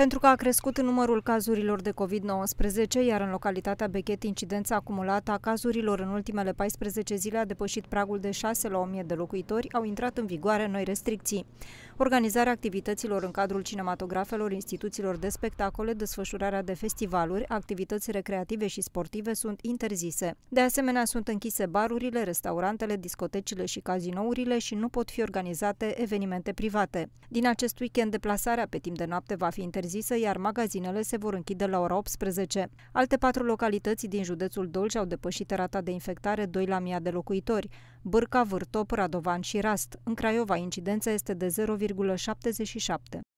Pentru că a crescut în numărul cazurilor de COVID-19, iar în localitatea Bechet incidența acumulată a cazurilor în ultimele 14 zile a depășit pragul de 6 la 1000 de locuitori, au intrat în vigoare noi restricții organizarea activităților în cadrul cinematografelor, instituțiilor de spectacole, desfășurarea de festivaluri, activități recreative și sportive sunt interzise. De asemenea, sunt închise barurile, restaurantele, discotecile și cazinourile și nu pot fi organizate evenimente private. Din acest weekend, deplasarea pe timp de noapte va fi interzisă, iar magazinele se vor închide la ora 18. Alte patru localități din județul Dolj au depășit rata de infectare 2 la 1000 de locuitori. Bârca, Vârtop, Radovan și Rast. În Craiova, incidența este de 0,77.